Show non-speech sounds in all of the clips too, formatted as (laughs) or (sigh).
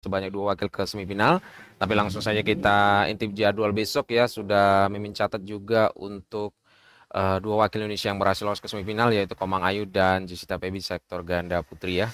sebanyak dua wakil ke semifinal. Tapi langsung saja kita intip jadwal besok ya sudah Mimin catat juga untuk uh, dua wakil Indonesia yang berhasil lolos ke semifinal yaitu Komang Ayu dan Jisita Pebi sektor ganda putri ya.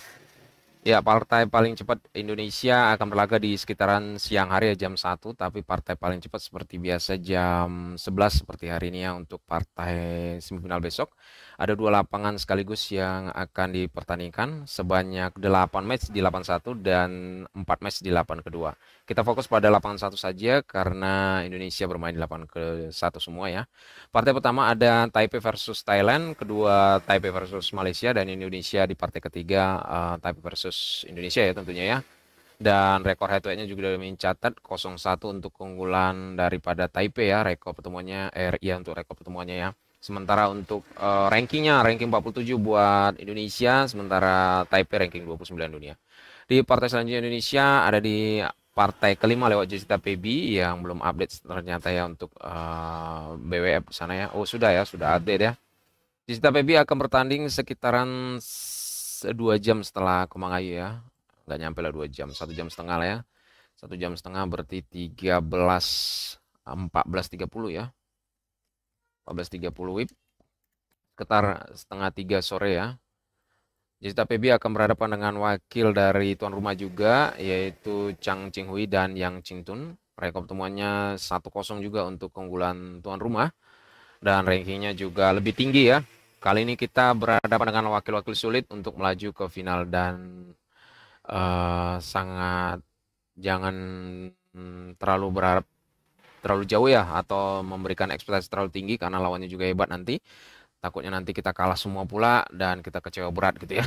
Ya, partai paling cepat Indonesia akan berlaga di sekitaran siang hari ya jam 1, tapi partai paling cepat seperti biasa jam 11 seperti hari ini ya untuk partai semifinal besok. Ada dua lapangan sekaligus yang akan dipertandingkan sebanyak 8 match di 81 dan 4 match di 8 kedua. Kita fokus pada lapangan satu saja karena Indonesia bermain di lapangan ke satu semua ya. Partai pertama ada Taipei versus Thailand, kedua Taipei versus Malaysia dan Indonesia di partai ketiga uh, Taipei versus Indonesia ya tentunya ya. Dan rekor head to headnya juga sudah mencatat 0-1 untuk keunggulan daripada Taipei ya, rekor pertemuannya RI er, iya, untuk rekor pertemuannya ya. Sementara untuk uh, rankingnya, ranking 47 buat Indonesia, sementara Taipei ranking 29 dunia. Di partai selanjutnya Indonesia ada di partai kelima lewat Jessica PB yang belum update ternyata ya untuk uh, eh, BWF sana ya. Oh sudah ya, sudah update ya. Jessica PB akan bertanding sekitaran dua jam setelah Komangayu ya. Nggak nyampe lah dua jam, satu jam setengah lah ya. Satu jam setengah berarti 13, 14.30 ya. 14.30 WIB. Sekitar setengah tiga sore ya. Jista PB akan berhadapan dengan wakil dari tuan rumah juga, yaitu Chang Chinghui dan Yang Chingtun. Rekor pertemuannya 1-0 juga untuk keunggulan tuan rumah. Dan rankingnya juga lebih tinggi ya, Kali ini kita berhadapan dengan wakil-wakil sulit untuk melaju ke final dan uh, sangat jangan terlalu berharap terlalu jauh ya atau memberikan ekspektasi terlalu tinggi karena lawannya juga hebat nanti. Takutnya nanti kita kalah semua pula dan kita kecewa berat gitu ya.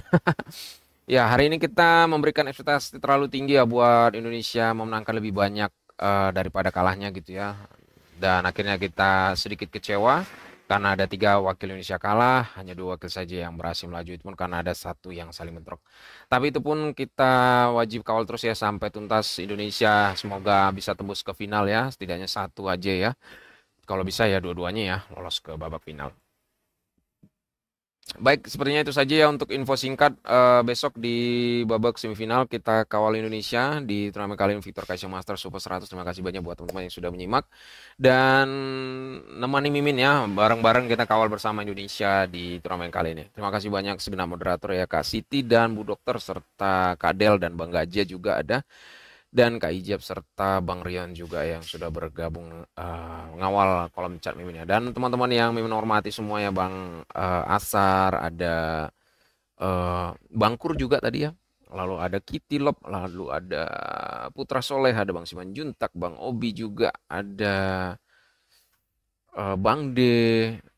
(laughs) ya, hari ini kita memberikan ekspektasi terlalu tinggi ya buat Indonesia memenangkan lebih banyak uh, daripada kalahnya gitu ya. Dan akhirnya kita sedikit kecewa karena ada tiga wakil Indonesia kalah, hanya dua wakil saja yang berhasil melaju itu pun karena ada satu yang saling bentrok. Tapi itu pun kita wajib kawal terus ya sampai tuntas Indonesia semoga bisa tembus ke final ya, setidaknya satu aja ya. Kalau bisa ya dua-duanya ya lolos ke babak final. Baik, sepertinya itu saja ya untuk info singkat uh, besok di babak semifinal kita kawal Indonesia di turnamen kali ini Victor Kaisang Master Super 100. Terima kasih banyak buat teman-teman yang sudah menyimak dan nemani Mimin ya bareng-bareng kita kawal bersama Indonesia di turnamen kali ini. Terima kasih banyak segenap moderator ya Kak Siti dan Bu Dokter serta Kak Del dan Bang Gajah juga ada dan Kak Ijab serta Bang Rian juga yang sudah bergabung uh, eh, ngawal kolom chat Mimin ya. Dan teman-teman yang Mimin hormati semua ya Bang uh, Asar, ada uh, Bang Kur juga tadi ya. Lalu ada Kitty Lop, lalu ada Putra Soleh, ada Bang Siman Juntak, Bang Obi juga, ada uh, Bang D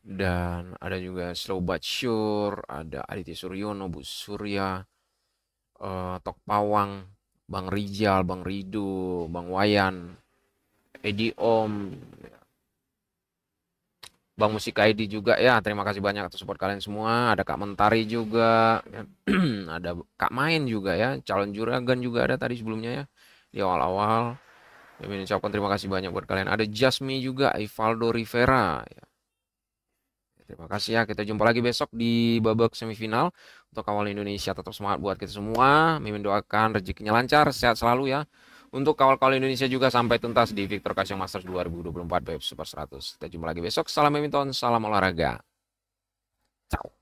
dan ada juga Slow But Sure, ada Aditya Suryono, Bu Surya, uh, Tok Pawang, Bang Rizal, Bang Ridu, Bang Wayan, Edi Om, ya. Bang Musik ID juga ya. Terima kasih banyak atas support kalian semua. Ada Kak Mentari juga, ya. (clears throat) ada Kak Main juga ya. Calon juragan juga ada tadi sebelumnya ya di awal-awal. Ya, terima kasih banyak buat kalian. Ada Jasmine juga, Ivaldo Rivera. Ya. Terima kasih ya. Kita jumpa lagi besok di babak semifinal. Untuk kawal Indonesia tetap semangat buat kita semua. Mimin doakan rezekinya lancar, sehat selalu ya. Untuk kawal-kawal Indonesia juga sampai tuntas di Victor Kasyong Masters 2024 Super 100. Kita jumpa lagi besok. Salam Miminton, salam olahraga. Ciao.